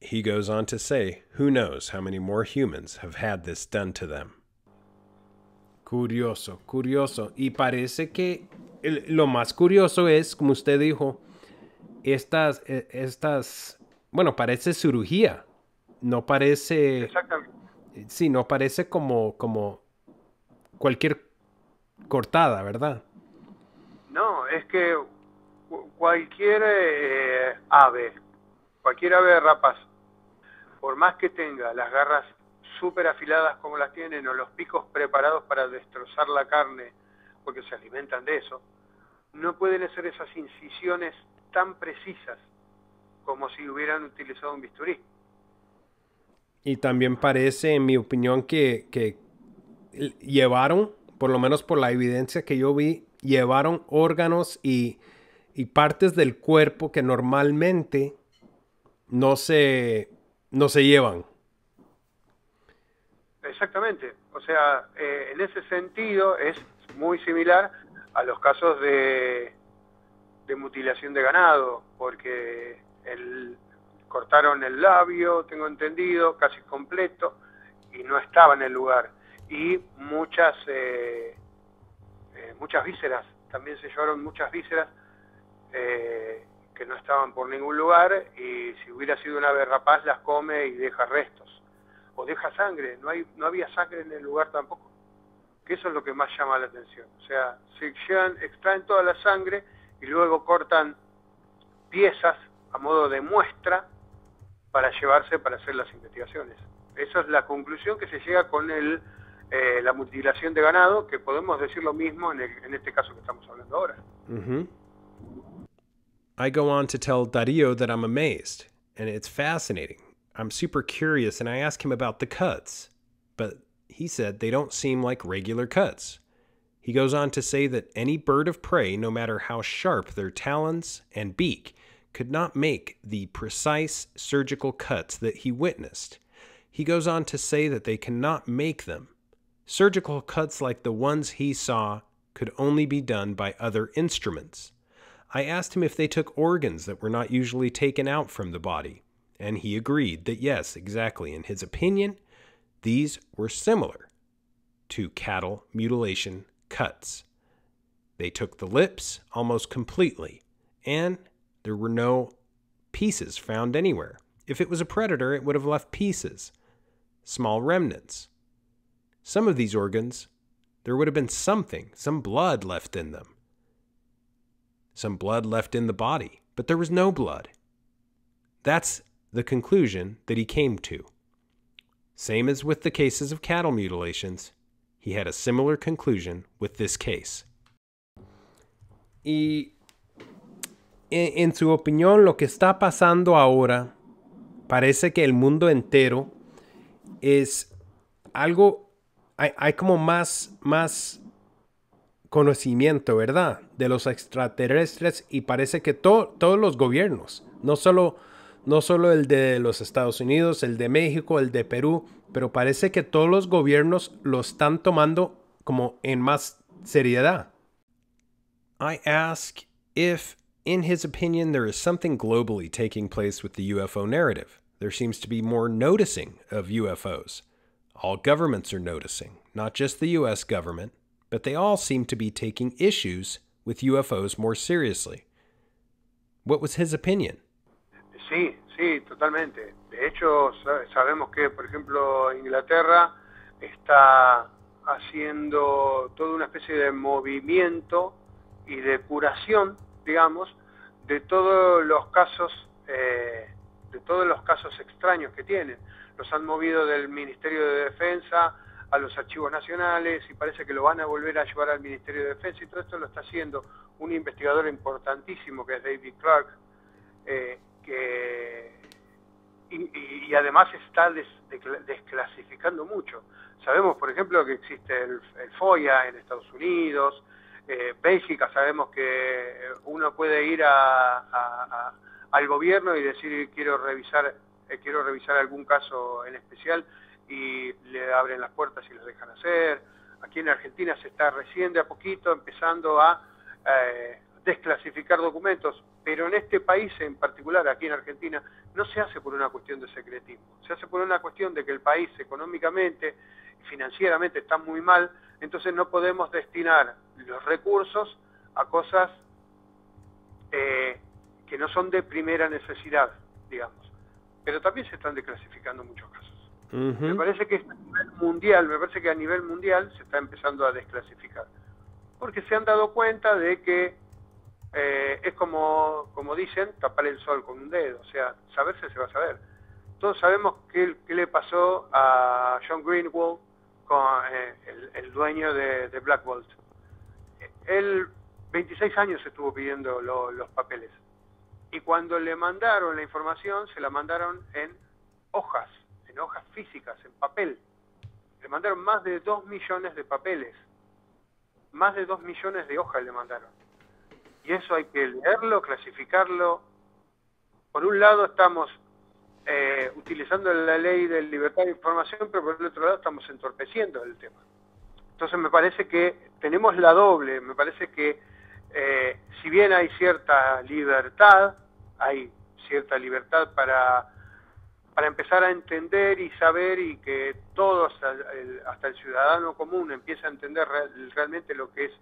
He goes on to say, who knows how many more humans have had this done to them. Curioso, curioso. Y parece que lo más curioso es, como usted dijo, estas, e, estas, bueno, parece cirugía, no parece... Sí, no parece como, como cualquier cortada, ¿verdad? No, es que cualquier eh, ave, cualquier ave de rapaz, por más que tenga las garras súper afiladas como las tienen o los picos preparados para destrozar la carne, porque se alimentan de eso, no pueden hacer esas incisiones tan precisas como si hubieran utilizado un bisturí. Y también parece, en mi opinión, que, llevaron, por lo menos por la evidencia que yo vi, llevaron órganos y, partes del cuerpo que normalmente no se, no se llevan. Exactamente. O sea, eh, en ese sentido es muy similar a los casos de de mutilación de ganado, porque el, cortaron el labio, tengo entendido, casi completo, y no estaba en el lugar. Y muchas, eh, eh, muchas vísceras, también se llevaron muchas vísceras eh, que no estaban por ningún lugar, y si hubiera sido una berrapaz... las come y deja restos. O deja sangre, no, hay, no había sangre en el lugar tampoco. Que eso es lo que más llama la atención. O sea, se extraen toda la sangre, y luego cortan piezas a modo de muestra para llevarse para hacer las investigaciones. Esa es la conclusión que se llega con eh, la mutilación de ganado, que podemos decir lo mismo en, este caso que estamos hablando ahora. Mm-hmm. I go on to tell Darío that I'm amazed, and it's fascinating. I'm super curious, and I ask him about the cuts, but he said they don't seem like regular cuts. He goes on to say that any bird of prey, no matter how sharp their talons and beak, could not make the precise surgical cuts that he witnessed. He goes on to say that they cannot make them. Surgical cuts like the ones he saw could only be done by other instruments. I asked him if they took organs that were not usually taken out from the body, and he agreed that yes, exactly. In his opinion, these were similar to cattle mutilation cuts. They took the lips almost completely, and there were no pieces found anywhere. If it was a predator, it would have left pieces, small remnants. Some of these organs, there would have been something, some blood left in them. Some blood left in the body, but there was no blood. That's the conclusion that he came to. Same as with the cases of cattle mutilations, He had a similar conclusion with this case. Y en, su opinión, lo que está pasando ahora parece que el mundo entero es algo, hay, como más, más conocimiento, ¿verdad? De los extraterrestres y parece que todos los gobiernos, no solo, no solo el de los Estados Unidos, el de México, el de Perú, pero parece que todos los gobiernos lo están tomando como en más seriedad. I ask if, in his opinion, there is something globally taking place with the UFO narrative. There seems to be more noticing of UFOs. All governments are noticing, not just the US government, but they all seem to be taking issues with UFOs more seriously. What was his opinion? See, Sí, totalmente. De hecho, sabemos que, por ejemplo, Inglaterra está haciendo toda una especie de movimiento y de curación, digamos, de todos los casos, eh, de todos los casos extraños que tienen. Los han movido del Ministerio de Defensa a los archivos nacionales y parece que lo van a volver a llevar al Ministerio de Defensa y todo esto lo está haciendo un investigador importantísimo que es David Clark. Eh, que y, y, además está desclasificando mucho. Sabemos, por ejemplo, que existe el, FOIA en Estados Unidos, eh, Bélgica, sabemos que uno puede ir al gobierno y decir quiero revisar eh, quiero revisar algún caso en especial y le abren las puertas y los dejan hacer. Aquí en Argentina se está recién de a poquito empezando a, eh, desclasificar documentos, pero en este país en particular, aquí en Argentina, no se hace por una cuestión de secretismo, se hace por una cuestión de que el país económicamente financieramente está muy mal, entonces no podemos destinar los recursos a cosas eh, que no son de primera necesidad, digamos. Pero también se están desclasificando muchos casos. Me parece que a nivel mundial, me parece que a nivel mundial se está empezando a desclasificar, porque se han dado cuenta de que eh, es como, como dicen, tapar el sol con un dedo, o sea, saberse se va a saber. Todos sabemos qué, le pasó a John Greenwald, con, eh, el, dueño de, de, Black Bolt. Él 26 años estuvo pidiendo los papeles y cuando le mandaron la información se la mandaron en hojas, en hojas físicas, en papel. Le mandaron más de 2 millones de papeles, más de 2 millones de hojas le mandaron y eso hay que leerlo, clasificarlo. Por un lado estamos eh, utilizando la ley de libertad de información, pero por el otro lado estamos entorpeciendo el tema. Entonces me parece que tenemos la doble, me parece que eh, si bien hay cierta libertad, hay cierta libertad para, para empezar a entender y saber y que todos, hasta el, ciudadano común, empiece a entender realmente lo que es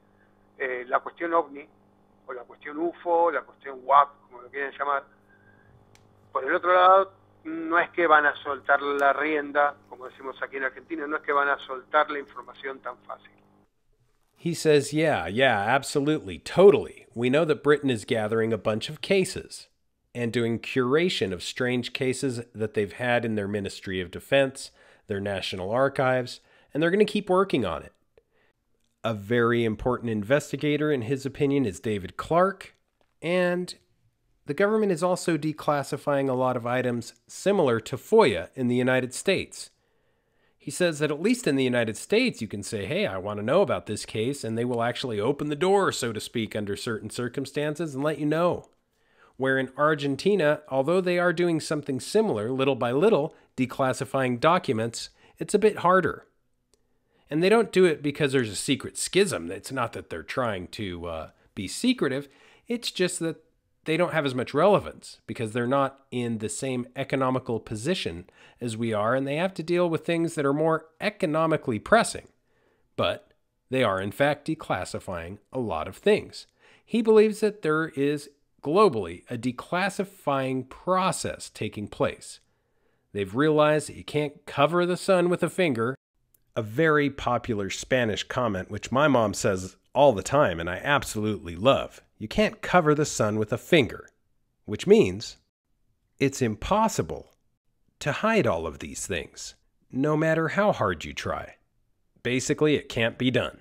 eh, la cuestión ovni, la cuestión UFO, la cuestión WAP, como lo quieran llamar. Por el otro lado, no es que van a soltar la rienda, como decimos aquí en Argentina, no es que van a soltar la información tan fácil. He says, yeah, yeah, absolutely, totally. We know that Britain is gathering a bunch of cases and doing curation of strange cases that they've had in their Ministry of Defense, their National Archives, and they're going to keep working on it. A very important investigator, in his opinion, is David Clark, and the government is also declassifying a lot of items similar to FOIA in the United States. He says that at least in the United States, you can say, hey, I want to know about this case, and they will actually open the door, so to speak, under certain circumstances and let you know. Where in Argentina, although they are doing something similar little by little, declassifying documents, it's a bit harder. And they don't do it because there's a secret schism. It's not that they're trying to uh, be secretive, it's just that they don't have as much relevance because they're not in the same economical position as we are, and they have to deal with things that are more economically pressing. But they are, in fact, declassifying a lot of things. He believes that there is globally a declassifying process taking place. They've realized that you can't cover the sun with a finger a very popular Spanish comment, which my mom says all the time and I absolutely love you can't cover the sun with a finger, which means it's impossible to hide all of these things, no matter how hard you try. Basically, it can't be done.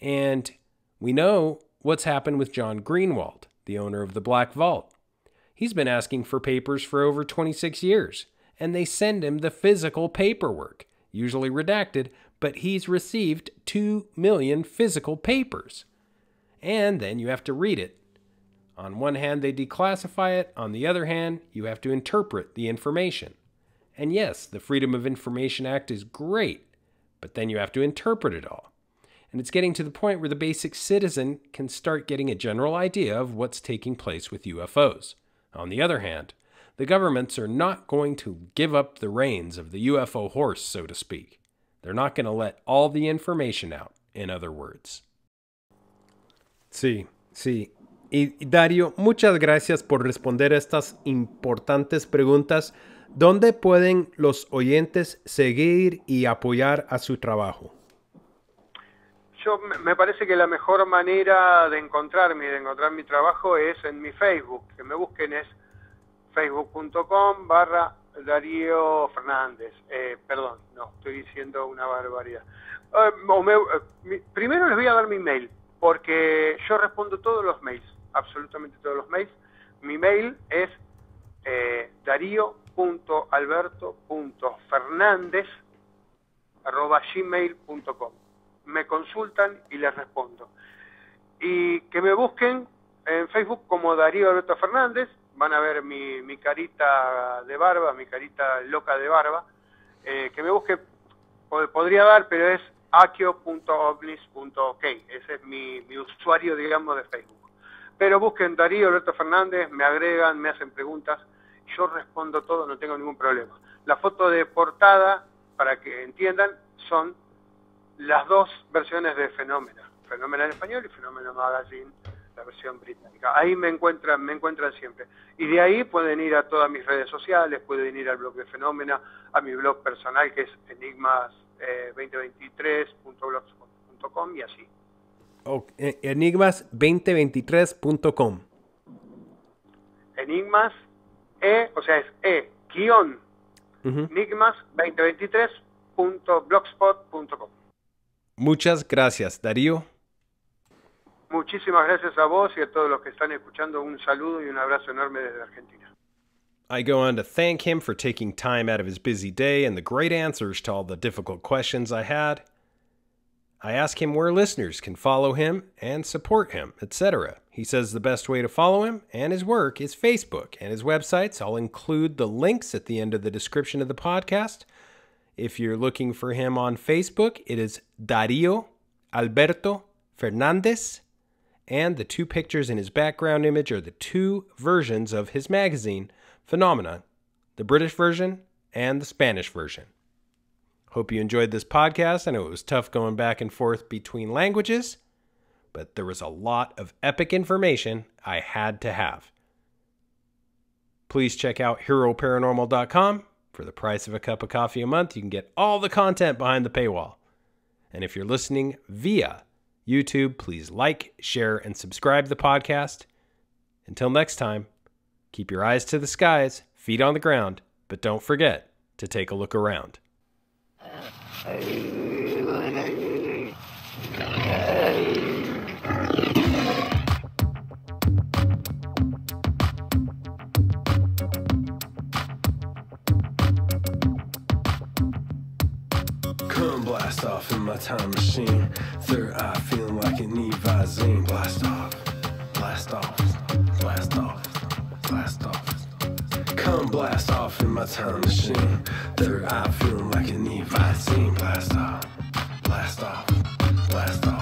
And we know what's happened with John Greenwald, the owner of the Black Vault. He's been asking for papers for over 26 years, and they send him the physical paperwork usually redacted, but he's received 2 million physical papers. And then you have to read it. On one hand, they declassify it, on the other hand, you have to interpret the information. And yes, the Freedom of Information Act is great, but then you have to interpret it all. And it's getting to the point where the basic citizen can start getting a general idea of what's taking place with UFOs. On the other hand, the governments are not going to give up the UFO so to speak. They're not going to let all the out, in other words. Sí, sí. Y Dario, muchas gracias por responder estas importantes preguntas. ¿Dónde pueden los oyentes seguir y apoyar a su trabajo? Yo me parece que la mejor manera de encontrarme y de encontrar mi trabajo es en mi Facebook. Que me busquen es facebook.com barra Darío Fernández. Eh, perdón, no, estoy diciendo una barbaridad. Eh, eh, primero les voy a dar mi mail, porque yo respondo todos los mails, absolutamente todos los mails. Mi mail es eh, gmail.com Me consultan y les respondo. Y que me busquen en Facebook como Darío Alberto Fernández van a ver mi, mi carita de barba, mi carita loca de barba, eh, que me busque, podría dar, pero es akio.ovnis.ok, ese es mi, mi usuario, digamos, de Facebook. Pero busquen Darío Alberto Fernández, me agregan, me hacen preguntas, yo respondo todo, no tengo ningún problema. La foto de portada, para que entiendan, son las dos versiones de Fenómeno, Fenómeno en español y Fenómeno Magazine la versión británica. Ahí me encuentran, me encuentran siempre. Y de ahí pueden ir a todas mis redes sociales, pueden ir al blog de Fenómena, a mi blog personal que es enigmas 2023blogspotcom y así. Eh, Enigmas2023.com. Enigmas, e, o sea, es e, guión, enigmas2023.blogspot.com. Muchas gracias, Darío. Muchísimas gracias a vos y a todos los que están escuchando. Un saludo y un abrazo enorme desde Argentina. I go on to thank him for taking time out of his busy day and the great answers to all the difficult questions I had. I ask him where listeners can follow him and support him, etc. He says the best way to follow him and his work is Facebook and his websites. I'll include the links at the end of the description of the podcast. If you're looking for him on Facebook, it is Dario Alberto Fernandez and the two pictures in his background image are the two versions of his magazine, Phenomena, the British version and the Spanish version. Hope you enjoyed this podcast. I know it was tough going back and forth between languages, but there was a lot of epic information I had to have. Please check out heroparanormal.com. For the price of a cup of coffee a month, you can get all the content behind the paywall. And if you're listening via YouTube, please like, share, and subscribe to the podcast. Until next time, keep your eyes to the skies, feet on the ground, but don't forget to take a look around. Hey. Come blast off in my time machine. Third eye feeling like an need Blast off, blast off, blast off, blast off. Come blast off in my time machine. Third eye feeling like an need Blast off, blast off, blast off.